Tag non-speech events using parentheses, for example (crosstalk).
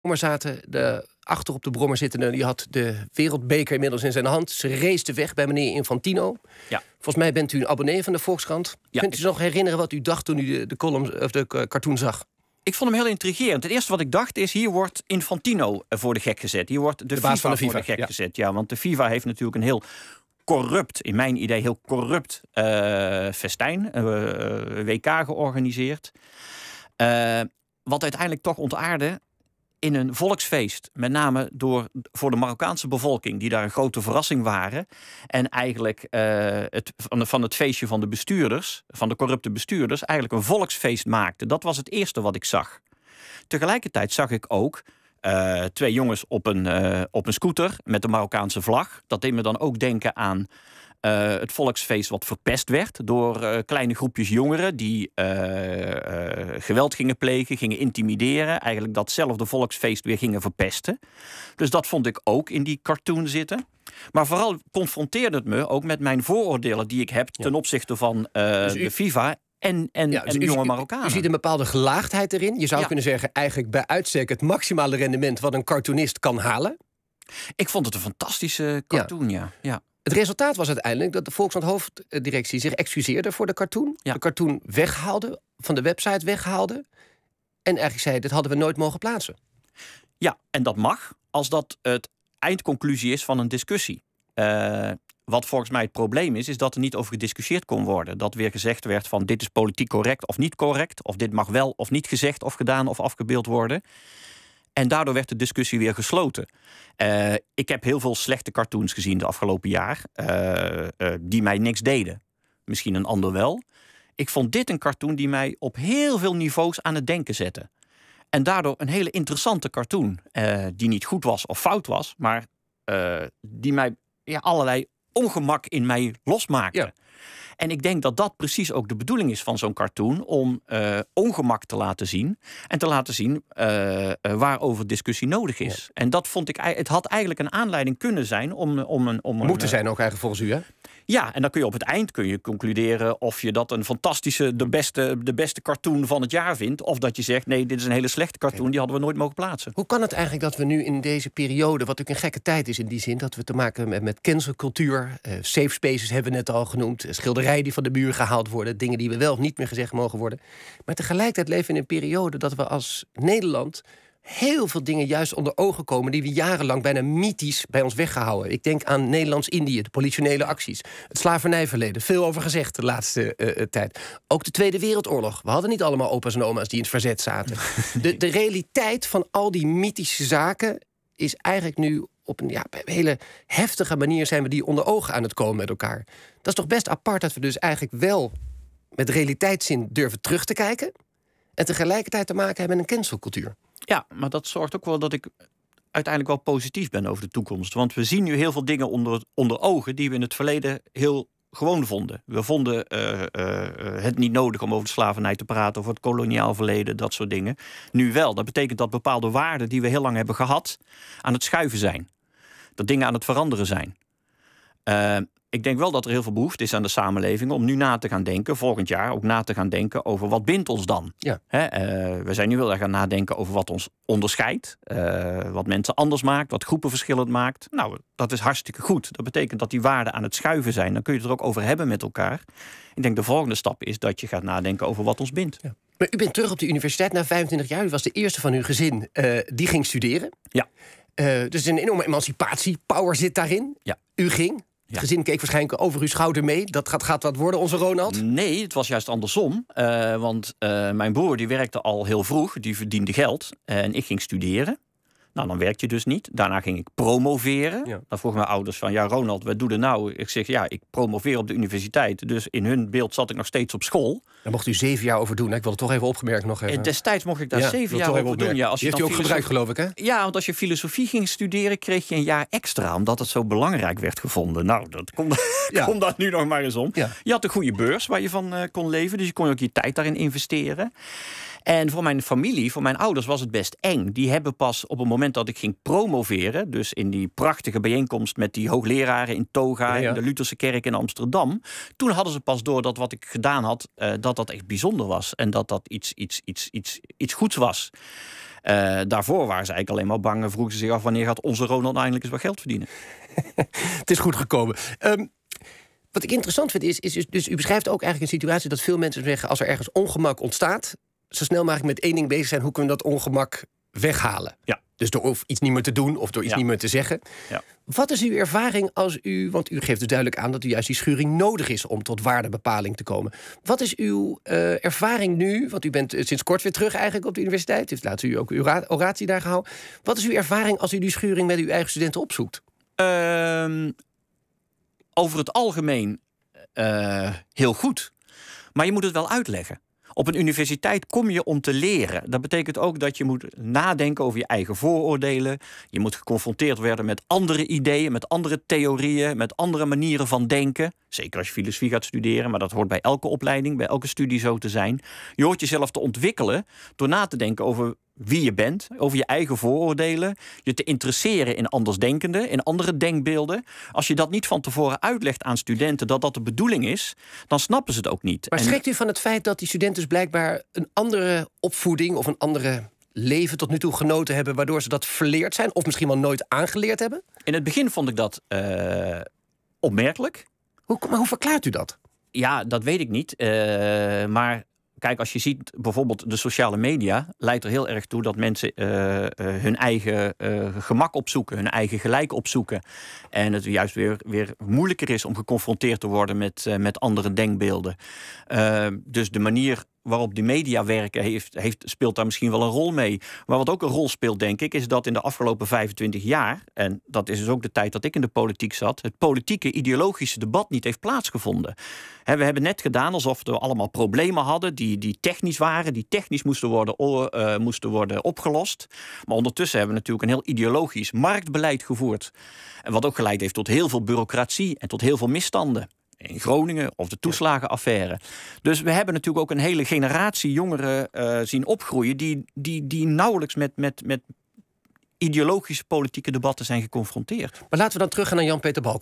brommer zaten. De achter op de brommer zittende, die had de wereldbeker inmiddels in zijn hand. Ze race weg bij meneer Infantino. Ja. Volgens mij bent u een abonnee van de Volkskrant. Ja, Kunt u zich nog herinneren wat u dacht toen u de, de, column, of de eh, cartoon zag? Ik vond hem heel intrigerend. Het eerste wat ik dacht is: hier wordt Infantino eh, voor de gek gezet. Hier wordt de, de FIFA, voor de gek gezet. Ja, want de FIFA heeft natuurlijk een heel corrupt, in mijn idee heel corrupt uh, festijn, WK georganiseerd. wat uiteindelijk toch ontaarde in een volksfeest. Met name door, voor de Marokkaanse bevolking, die daar een grote verrassing waren. En eigenlijk eh, het, van, het feestje van de bestuurders, van de corrupte bestuurders, eigenlijk een volksfeest maakten. Dat was het eerste wat ik zag. Tegelijkertijd zag ik ook eh, twee jongens op een, eh, op een scooter met de Marokkaanse vlag. Dat deed me dan ook denken aan eh, het volksfeest wat verpest werd door eh, kleine groepjes jongeren die eh, geweld gingen plegen, gingen intimideren. Eigenlijk datzelfde volksfeest weer gingen verpesten. Dus dat vond ik ook in die cartoon zitten. Maar vooral confronteerde het me ook met mijn vooroordelen die ik heb ten opzichte van dus de FIFA en, en, dus en jonge Marokkanen. Je ziet een bepaalde gelaagdheid erin. Je zou kunnen zeggen, eigenlijk bij uitstek het maximale rendement wat een cartoonist kan halen. Ik vond het een fantastische cartoon, ja. ja. Het resultaat was uiteindelijk dat de Volkskrant hoofddirectie zich excuseerde voor de cartoon. De cartoon weghaalde, van de website weghaalde. En eigenlijk zei, dit hadden we nooit mogen plaatsen. Ja, en dat mag als dat het eindconclusie is van een discussie. Eh, wat volgens mij het probleem is, is dat er niet over gediscussieerd kon worden. Dat weer gezegd werd van dit is politiek correct of niet correct. Of dit mag wel of niet gezegd of gedaan of afgebeeld worden. En daardoor werd de discussie weer gesloten. Eh, ik heb heel veel slechte cartoons gezien de afgelopen jaar, eh, eh, die mij niks deden. Misschien een ander wel. Ik vond dit een cartoon die mij op heel veel niveaus aan het denken zette. En daardoor een hele interessante cartoon, die niet goed was of fout was, maar die mij ja, allerlei ongemak in mij losmaakte. Ja. En ik denk dat dat precies ook de bedoeling is van zo'n cartoon: om eh, ongemak te laten zien en te laten zien uh, waarover discussie nodig is. En dat vond ik, het had eigenlijk een aanleiding kunnen zijn om, om een. Om Moeten zijn ook eigenlijk volgens u, hè? Ja, en dan kun je op het eind kun je concluderen of je dat een fantastische, de beste, de beste cartoon van het jaar vindt. Of dat je zegt, nee, dit is een hele slechte cartoon, die hadden we nooit mogen plaatsen. Hoe kan het eigenlijk dat we nu in deze periode, wat ook een gekke tijd is in die zin, dat we te maken hebben met, cancelcultuur, safe spaces hebben we net al genoemd, schilderijen die van de muur gehaald worden, dingen die we wel of niet meer gezegd mogen worden. Maar tegelijkertijd leven we in een periode dat we als Nederland heel veel dingen juist onder ogen komen die we jarenlang bijna mythisch bij ons weggehouden. Ik denk aan Nederlands-Indië, de politionele acties, het slavernijverleden, veel over gezegd de laatste eh, eh, tijd. Ook de Tweede Wereldoorlog. We hadden niet allemaal opa's en oma's die in het verzet zaten. (laughs) De, de realiteit van al die mythische zaken is eigenlijk nu op een ja, hele heftige manier zijn we die onder ogen aan het komen met elkaar. Dat is toch best apart dat we dus eigenlijk wel met realiteitszin durven terug te kijken. En tegelijkertijd te maken hebben met een cancelcultuur. Ja, maar dat zorgt ook wel dat ik uiteindelijk wel positief ben over de toekomst. Want we zien nu heel veel dingen onder, onder ogen die we in het verleden heel gewoon vonden. We vonden eh, eh, het niet nodig om over de slavernij te praten, over het koloniaal verleden, dat soort dingen. Nu wel. Dat betekent dat bepaalde waarden die we heel lang hebben gehad, aan het schuiven zijn dat dingen aan het veranderen zijn. Eh, ik denk wel dat er heel veel behoefte is aan de samenleving om nu na te gaan denken, volgend jaar ook na te gaan denken over wat bindt ons dan. Ja. Eh, we zijn nu wel erg gaan nadenken over wat ons onderscheidt, eh, wat mensen anders maakt, wat groepen verschillend maakt. Nou, dat is hartstikke goed. Dat betekent dat die waarden aan het schuiven zijn. Dan kun je het er ook over hebben met elkaar. Ik denk de volgende stap is dat je gaat nadenken over wat ons bindt. Ja. Maar u bent terug op de universiteit na 25 jaar. U was de eerste van uw gezin die ging studeren. Ja. Eh, dus een enorme emancipatie. Power zit daarin. Ja. U ging. Het gezin keek waarschijnlijk over uw schouder mee. Dat gaat, gaat wat worden, onze Ronald? Nee, het was juist andersom. Eh, want eh, mijn broer die werkte al heel vroeg, die verdiende geld. en ik ging studeren. Nou, dan werk je dus niet. Daarna ging ik promoveren. Dan vroegen mijn ouders van, ja Ronald, wat doe je nou? Ik zeg, ja, ik promoveer op de universiteit. Dus in hun beeld zat ik nog steeds op school. Daar mocht u zeven jaar over doen. Ik wil het toch even opgemerkt nog even. En eh, destijds mocht ik daar ja, zeven jaar over doen. Ja, als je, je ook gebruikt, geloof ik, hè? Ja, want als je filosofie ging studeren, kreeg je een jaar extra. Omdat het zo belangrijk werd gevonden. Nou, dat komt (laughs) ja. dat nu nog maar eens om. Je had een goede beurs waar je van eh, kon leven. Dus je kon ook je tijd daarin investeren. En voor mijn familie, voor mijn ouders, was het best eng. Die hebben pas op een moment moment dat ik ging promoveren, dus in die prachtige bijeenkomst met die hoogleraren in Toga en de Lutherse kerk in Amsterdam, toen hadden ze pas door dat wat ik gedaan had, eh, dat dat echt bijzonder was en dat dat iets, iets, iets, iets, iets goeds was. Eh, daarvoor waren ze eigenlijk alleen maar bang en vroegen ze zich af wanneer gaat onze Ronald nou eindelijk eens wat geld verdienen. (laughs) Het is goed gekomen. Ehm, wat ik interessant vind is, is, dus, dus u beschrijft ook eigenlijk een situatie dat veel mensen zeggen: als er ergens ongemak ontstaat, zo snel mogelijk met één ding bezig zijn, hoe kunnen we dat ongemak weghalen. Ja. Dus door of iets niet meer te doen of door iets niet meer te zeggen. Ja. Wat is uw ervaring als u, want u geeft dus duidelijk aan dat u juist die schuring nodig is om tot waardebepaling te komen. Wat is uw eh, ervaring nu, want u bent eh, sinds kort weer terug eigenlijk op de universiteit, heeft laatst u ook uw oratie daar gehouden. Wat is uw ervaring als u die schuring met uw eigen studenten opzoekt? Ehm, over het algemeen eh, heel goed. Maar je moet het wel uitleggen. Op een universiteit kom je om te leren. Dat betekent ook dat je moet nadenken over je eigen vooroordelen. Je moet geconfronteerd worden met andere ideeën, met andere theorieën, met andere manieren van denken. Zeker als je filosofie gaat studeren, maar dat hoort bij elke opleiding, bij elke studie zo te zijn. Je hoort jezelf te ontwikkelen door na te denken over wie je bent, over je eigen vooroordelen, je te interesseren in andersdenkenden, in andere denkbeelden. Als je dat niet van tevoren uitlegt aan studenten dat dat de bedoeling is, dan snappen ze het ook niet. Maar schrikt u van het feit dat die studenten dus blijkbaar een andere opvoeding of een andere leven tot nu toe genoten hebben, waardoor ze dat verleerd zijn of misschien wel nooit aangeleerd hebben? In het begin vond ik dat eh, opmerkelijk. Hoe, maar hoe verklaart u dat? Ja, dat weet ik niet. Eh, maar kijk, als je ziet bijvoorbeeld de sociale media, leidt er heel erg toe dat mensen eh, eh, hun eigen eh, gemak opzoeken, hun eigen gelijk opzoeken. En het juist weer, weer moeilijker is om geconfronteerd te worden met, met andere denkbeelden. dus de manier waarop die media werken, heeft, heeft, speelt daar misschien wel een rol mee. Maar wat ook een rol speelt, denk ik, is dat in de afgelopen 25 jaar, en dat is dus ook de tijd dat ik in de politiek zat, het politieke ideologische debat niet heeft plaatsgevonden. we hebben net gedaan alsof we allemaal problemen hadden die, die technisch waren, die technisch moesten worden, eh, moesten worden opgelost. Maar ondertussen hebben we natuurlijk een heel ideologisch marktbeleid gevoerd. En wat ook geleid heeft tot heel veel bureaucratie en tot heel veel misstanden in Groningen of de toeslagenaffaire. Dus we hebben natuurlijk ook een hele generatie jongeren eh, zien opgroeien die, die, die nauwelijks met, met, met ideologische politieke debatten zijn geconfronteerd. Maar laten we dan teruggaan naar Jan-Peter Balken.